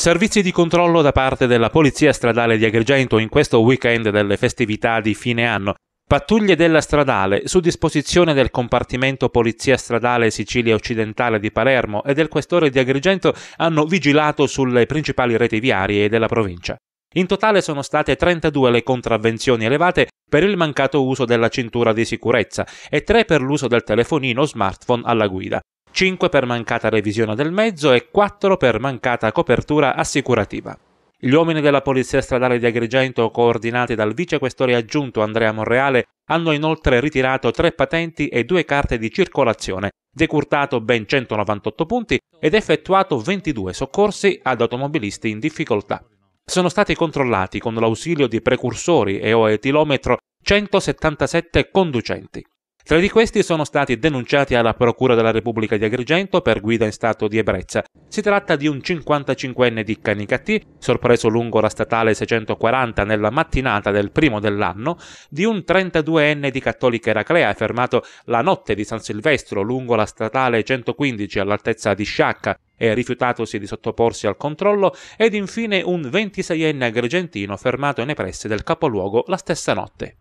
Servizi di controllo da parte della Polizia Stradale di Agrigento in questo weekend delle festività di fine anno. Pattuglie della Stradale, su disposizione del Compartimento Polizia Stradale Sicilia Occidentale di Palermo e del Questore di Agrigento, hanno vigilato sulle principali reti viarie della provincia. In totale sono state 32 le contravvenzioni elevate per il mancato uso della cintura di sicurezza e 3 per l'uso del telefonino smartphone alla guida. 5 per mancata revisione del mezzo e 4 per mancata copertura assicurativa. Gli uomini della Polizia Stradale di Agrigento, coordinati dal vicequestore aggiunto Andrea Monreale, hanno inoltre ritirato tre patenti e due carte di circolazione, decurtato ben 198 punti ed effettuato 22 soccorsi ad automobilisti in difficoltà. Sono stati controllati con l'ausilio di precursori e o etilometro 177 conducenti. Tre di questi sono stati denunciati alla Procura della Repubblica di Agrigento per guida in stato di ebbrezza. Si tratta di un 55enne di Canicattì, sorpreso lungo la statale 640 nella mattinata del primo dell'anno, di un 32enne di Cattolica Eraclea fermato la notte di San Silvestro lungo la statale 115 all'altezza di Sciacca e rifiutatosi di sottoporsi al controllo, ed infine un 26enne agrigentino fermato nei pressi del capoluogo la stessa notte.